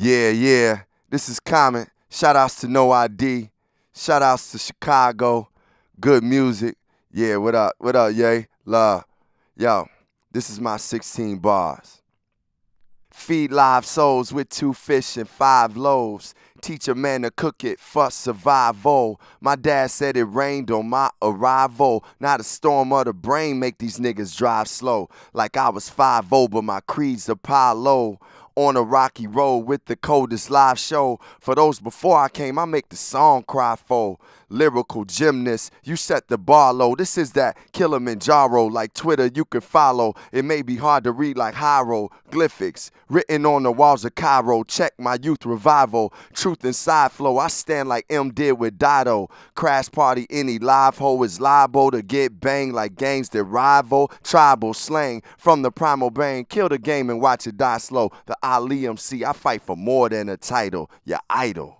Yeah, yeah. This is Common. Shout outs to No ID. Shout outs to Chicago. Good music. Yeah, what up? What up, yay? Love. Yo, this is my 16 bars. Feed live souls with two fish and five loaves. Teach a man to cook it for survival. My dad said it rained on my arrival. Not a storm of the brain make these niggas drive slow. Like I was 5 0, but my creed's Apollo on a rocky road with the coldest live show. For those before I came, I make the song cry for. Lyrical gymnast, you set the bar low. This is that Kilimanjaro, like Twitter, you can follow. It may be hard to read like hieroglyphics. Written on the walls of Cairo, check my youth revival. Truth inside flow, I stand like M did with Dido. Crash party, any live hoe is liable to get banged like gangs that rival. Tribal slang from the primal bang. Kill the game and watch it die slow. The Ali MC. I fight for more than a title, your idol.